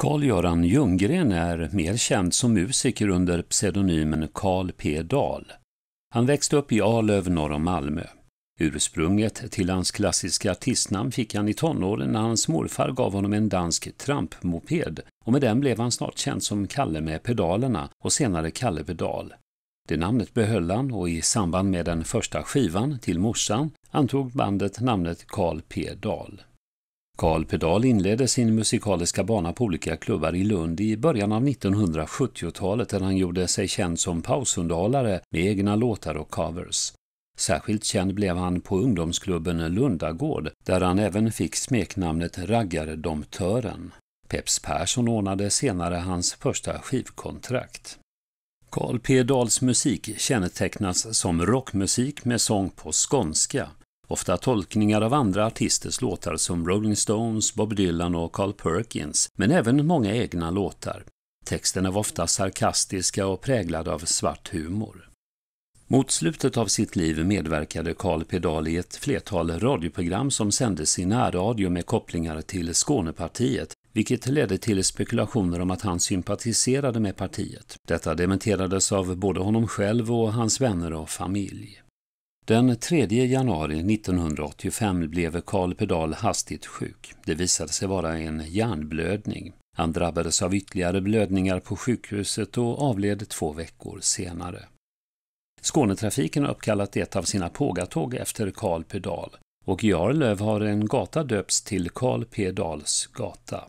Carl-Göran Ljunggren är mer känd som musiker under pseudonymen Carl P. Dahl. Han växte upp i Arlöv norr om Malmö. Ursprunget till hans klassiska artistnamn fick han i tonåren när hans morfar gav honom en dansk trampmoped och med den blev han snart känd som Kalle med pedalerna och senare Kalle Pedal. Det namnet behöll han och i samband med den första skivan till morsan antog bandet namnet Carl P. Dahl. Karl Pedal inledde sin musikaliska bana på olika klubbar i Lund i början av 1970-talet där han gjorde sig känd som pausunderhållare med egna låtar och covers. Särskilt känd blev han på ungdomsklubben Lundagård där han även fick smeknamnet Raggardomtören. Peps Persson ordnade senare hans första skivkontrakt. Karl P Dahls musik kännetecknas som rockmusik med sång på skånska ofta tolkningar av andra artisters låtar som Rolling Stones, Bob Dylan och Carl Perkins, men även många egna låtar. Texterna var ofta sarkastiska och präglade av svart humor. Mot slutet av sitt liv medverkade Carl Pedal i ett flertal radioprogram som sändes i närradio med kopplingar till Skånepartiet, vilket ledde till spekulationer om att han sympatiserade med partiet. Detta dementerades av både honom själv och hans vänner och familj. Den 3 januari 1985 blev Karl Pedal hastigt sjuk. Det visade sig vara en hjärnblödning. Han drabbades av ytterligare blödningar på sjukhuset och avled två veckor senare. Skånetrafiken har uppkallat ett av sina pågatåg efter Karl Pedal och i Arlöv har en gata döpts till Karl P. Dahls gata.